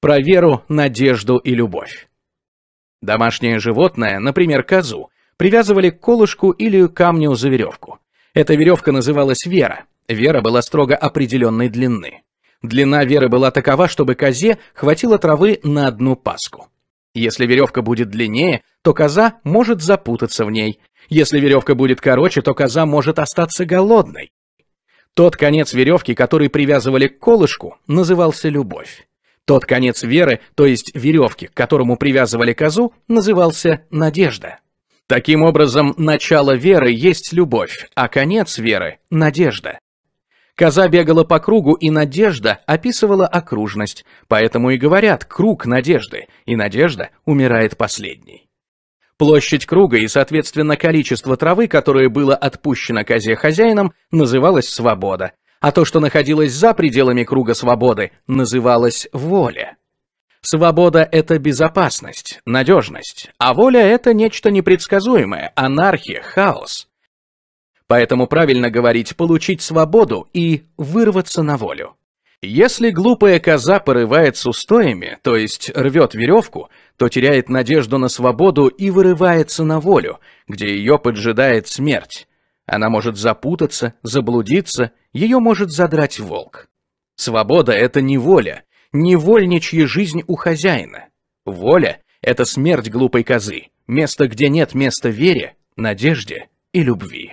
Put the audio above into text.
про веру, надежду и любовь. Домашнее животное, например, козу, привязывали к колышку или камню за веревку. Эта веревка называлась вера. Вера была строго определенной длины. Длина веры была такова, чтобы козе хватило травы на одну паску. Если веревка будет длиннее, то коза может запутаться в ней. Если веревка будет короче, то коза может остаться голодной. Тот конец веревки, который привязывали к колышку, назывался любовь. Тот конец веры, то есть веревки, к которому привязывали козу, назывался «надежда». Таким образом, начало веры есть любовь, а конец веры – надежда. Коза бегала по кругу, и надежда описывала окружность, поэтому и говорят «круг надежды», и надежда умирает последней. Площадь круга и, соответственно, количество травы, которое было отпущено козе хозяином, называлось «свобода», а то, что находилось за пределами круга свободы, называлось воля. Свобода — это безопасность, надежность, а воля — это нечто непредсказуемое, анархия, хаос. Поэтому правильно говорить «получить свободу» и «вырваться на волю». Если глупая коза порывает с устоями, то есть рвет веревку, то теряет надежду на свободу и вырывается на волю, где ее поджидает смерть. Она может запутаться, заблудиться, ее может задрать волк. Свобода — это не воля, не вольничья жизнь у хозяина. Воля — это смерть глупой козы, место, где нет места вере, надежде и любви.